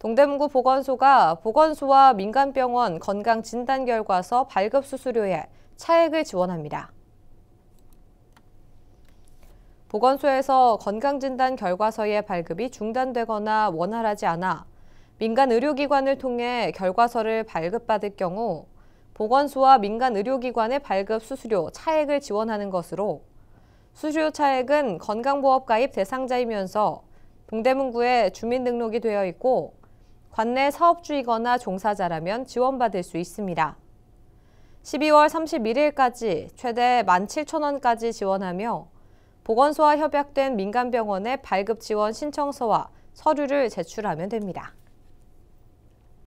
동대문구 보건소가 보건소와 민간병원 건강진단결과서 발급 수수료에 차액을 지원합니다. 보건소에서 건강진단 결과서의 발급이 중단되거나 원활하지 않아 민간 의료기관을 통해 결과서를 발급받을 경우 보건소와 민간 의료기관의 발급 수수료 차액을 지원하는 것으로 수수료 차액은 건강보험 가입 대상자이면서 동대문구에 주민등록이 되어 있고 관내 사업주이거나 종사자라면 지원받을 수 있습니다. 12월 31일까지 최대 17,000원까지 지원하며 보건소와 협약된 민간병원의 발급 지원 신청서와 서류를 제출하면 됩니다.